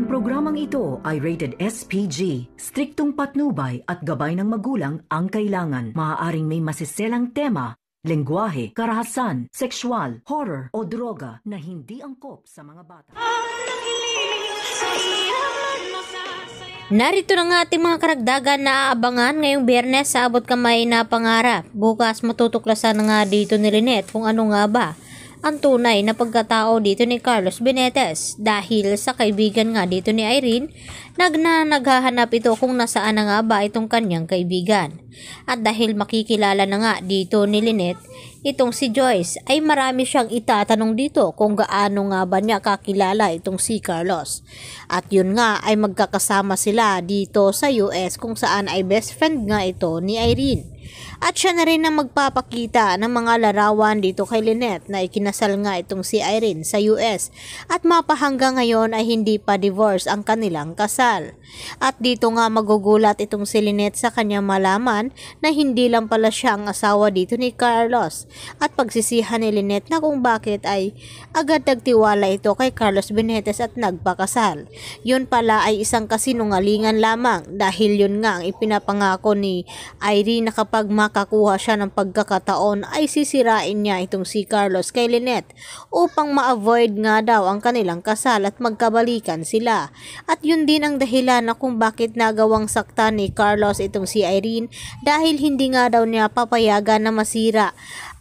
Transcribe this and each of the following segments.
Ang programang ito ay rated SPG. Striktong patnubay at gabay ng magulang ang kailangan. Maaaring may masiselang tema, lengguwahe, karahasan, sexual, horror o droga na hindi angkop sa mga bata. Narito na nga ating mga karagdagan na aabangan ngayong biyernes sa abot kamay na pangarap. Bukas matutuklasan na nga dito ni Lynette kung ano nga ba ang tunay na pagkatao dito ni Carlos Benetes dahil sa kaibigan nga dito ni Irene nagna naghahanap ito kung nasaan na nga ba itong kanyang kaibigan. At dahil makikilala na nga dito ni Lynette itong si Joyce ay marami siyang itatanong dito kung gaano nga ba niya kakilala itong si Carlos. At yun nga ay magkakasama sila dito sa US kung saan ay best friend nga ito ni Irene at siya na rin ang magpapakita ng mga larawan dito kay Lynette na ikinasal nga itong si Irene sa US at mapahanggang ngayon ay hindi pa divorce ang kanilang kasal. At dito nga magugulat itong si Lynette sa kanyang malaman na hindi lang pala siya ang asawa dito ni Carlos at pagsisihan ni Lynette na kung bakit ay agad nagtiwala ito kay Carlos Benitez at nagpakasal. Yun pala ay isang kasinungalingan lamang dahil yun nga ang ipinapangako ni Irene na kapag mak makakakuha siya ng pagkakataon ay sisirain niya itong si Carlos kay Lynette upang ma-avoid nga daw ang kanilang kasal at magkabalikan sila. At yun din ang dahilan na kung bakit nagawang sakta ni Carlos itong si Irene dahil hindi nga daw niya papayagan na masira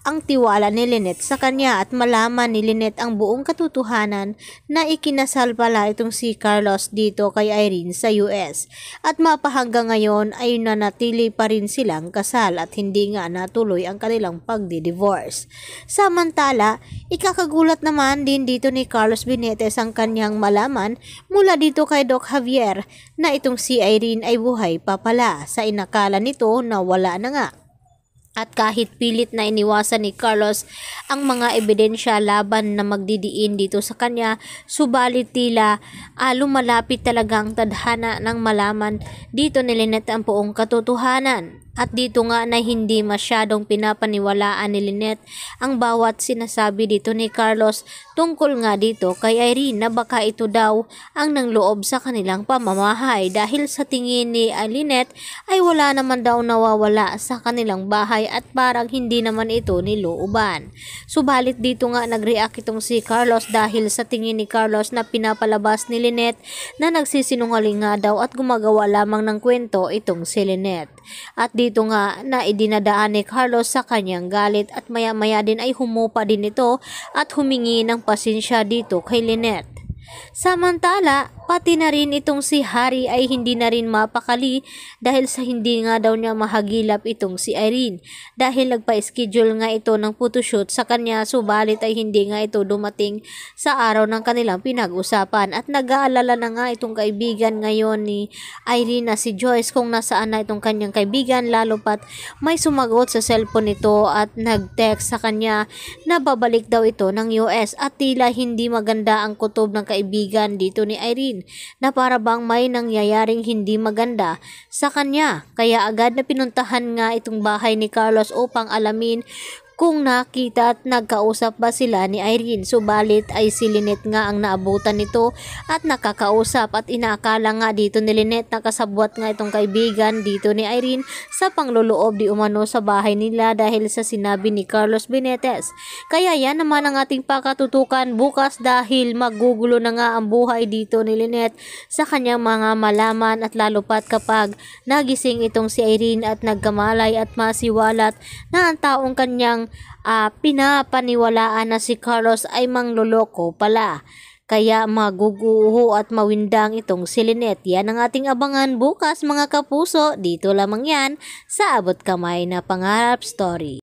ang tiwala ni Lynette sa kanya at malaman ni Lynette ang buong katotohanan na ikinasal pala itong si Carlos dito kay Irene sa US. At mapahanggang ngayon ay nanatili pa rin silang kasal at hindi nga natuloy ang kanilang pagdi-divorce. Samantala, ikakagulat naman din dito ni Carlos Benitez ang kanyang malaman mula dito kay Doc Javier na itong si Irene ay buhay pa pala sa inakala nito na wala na nga. At kahit pilit na iniwasan ni Carlos ang mga ebidensya laban na magdidiin dito sa kanya, subalit tila ah, lumalapit talaga ang tadhana nang malaman dito ni Lynette ang poong katotohanan. At dito nga na hindi masyadong pinapaniwalaan ni Lynette ang bawat sinasabi dito ni Carlos tungkol nga dito kay Irene na baka ito daw ang nangloob sa kanilang pamamahay dahil sa tingin ni ah, Lynette ay wala naman daw nawawala sa kanilang bahay buhay at parang hindi naman ito nilooban. Subalit dito nga nagreact itong si Carlos dahil sa tingin ni Carlos na pinapalabas ni Lynette na nagsisinungaling nga daw at gumagawa lamang ng kwento itong si Lynette. At dito nga na idinadaan ni Carlos sa kanyang galit at maya-maya din ay humupa din ito at humingi ng pasensya dito kay Lynette. Samantala, Pati na rin itong si Harry ay hindi na rin mapakali dahil sa hindi nga daw niya mahagilap itong si Irene. Dahil nagpa-schedule nga ito ng photoshoot sa kanya subalit ay hindi nga ito dumating sa araw ng kanilang pinag-usapan. At nag-aalala na nga itong kaibigan ngayon ni Irene na si Joyce kung nasaan na itong kanyang kaibigan lalo pat may sumagot sa cellphone nito at nag-text sa kanya na babalik daw ito ng US at tila hindi maganda ang kutob ng kaibigan dito ni Irene na para bang may nangyayaring hindi maganda sa kanya kaya agad na pinuntahan nga itong bahay ni Carlos upang alamin kung nakita at nagkausap ba sila ni Irene. Subalit ay si Lynette nga ang naabutan nito at nakakausap at inaakala nga dito ni Lynette nakasabwat nga itong kaibigan dito ni Irene sa pangloloob di umano sa bahay nila dahil sa sinabi ni Carlos Benetes. Kaya yan naman ang ating pakatutukan bukas dahil magugulo na nga ang buhay dito ni Lynette sa kanyang mga malaman at lalo pat kapag nagising itong si Irene at nagkamalay at masiwalat na ang taong kanyang uh, pinapaniwalaan na si Carlos ay mangloloko pala. Kaya maguguho at mawindang itong si Yan ang ating abangan bukas mga kapuso. Dito lamang yan sa Abot Kamay na Pangarap Story.